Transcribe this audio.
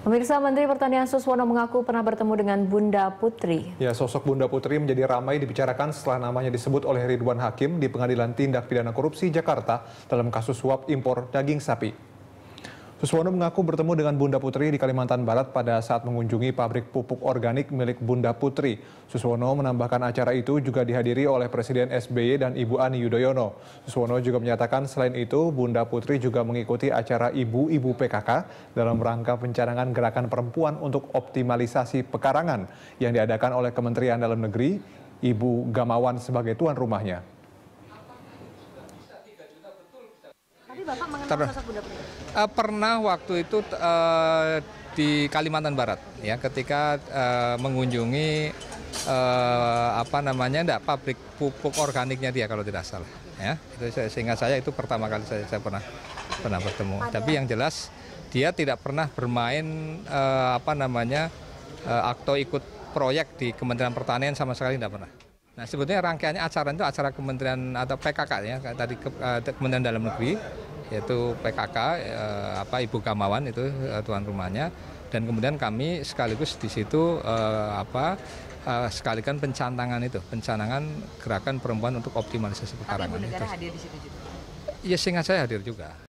Pemirsa Menteri Pertanian Suswono mengaku pernah bertemu dengan Bunda Putri. Ya, sosok Bunda Putri menjadi ramai dibicarakan setelah namanya disebut oleh Ridwan Hakim di Pengadilan Tindak Pidana Korupsi Jakarta dalam kasus suap impor daging sapi. Suswono mengaku bertemu dengan Bunda Putri di Kalimantan Barat pada saat mengunjungi pabrik pupuk organik milik Bunda Putri. Suswono menambahkan acara itu juga dihadiri oleh Presiden SBY dan Ibu Ani Yudhoyono. Suswono juga menyatakan selain itu Bunda Putri juga mengikuti acara Ibu-Ibu PKK dalam rangka pencanangan gerakan perempuan untuk optimalisasi pekarangan yang diadakan oleh Kementerian Dalam Negeri, Ibu Gamawan sebagai tuan rumahnya. Tapi Bapak mengenal Ter sosok Uh, pernah waktu itu uh, di Kalimantan Barat ya ketika uh, mengunjungi uh, apa namanya enggak pabrik pupuk organiknya dia kalau tidak salah ya itu sehingga saya itu pertama kali saya, saya pernah pernah bertemu Ada. tapi yang jelas dia tidak pernah bermain uh, apa namanya uh, atau ikut proyek di Kementerian Pertanian sama sekali tidak pernah Nah sebetulnya rangkaiannya acara itu acara kementerian atau PKK ya tadi ke, uh, Kementerian Dalam Negeri yaitu PKK uh, eh, apa Ibu Kamawan itu uh, tuan rumahnya dan kemudian kami sekaligus di situ uh, apa uh, sekalikan pencantangan itu pencanangan gerakan perempuan untuk optimalisasi pekarangan. itu. Ya sengaja saya hadir juga.